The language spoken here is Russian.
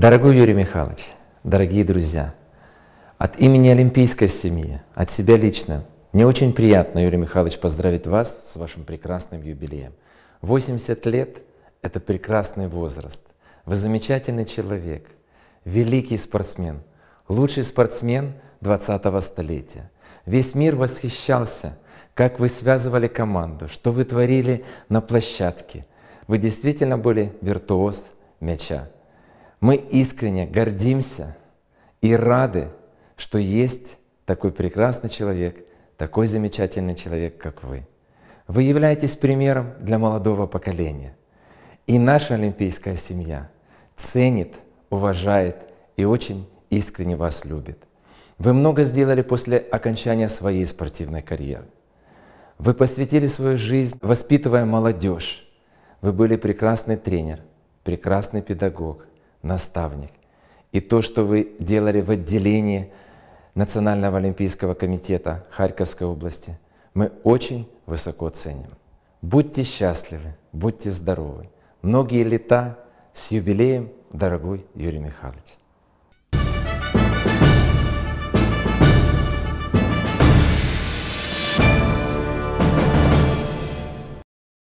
Дорогой Юрий Михайлович, дорогие друзья, от имени Олимпийской семьи, от себя лично, мне очень приятно, Юрий Михайлович, поздравить вас с вашим прекрасным юбилеем. 80 лет — это прекрасный возраст. Вы замечательный человек, великий спортсмен, лучший спортсмен 20-го столетия. Весь мир восхищался, как вы связывали команду, что вы творили на площадке. Вы действительно были виртуоз мяча. Мы искренне гордимся и рады, что есть такой прекрасный человек, такой замечательный человек, как вы. Вы являетесь примером для молодого поколения. И наша олимпийская семья ценит, уважает и очень искренне вас любит. Вы много сделали после окончания своей спортивной карьеры. Вы посвятили свою жизнь, воспитывая молодежь. Вы были прекрасный тренер, прекрасный педагог, наставник. И то, что вы делали в отделении Национального олимпийского комитета Харьковской области, мы очень высоко ценим. Будьте счастливы, будьте здоровы. Многие лета с юбилеем, дорогой Юрий Михайлович.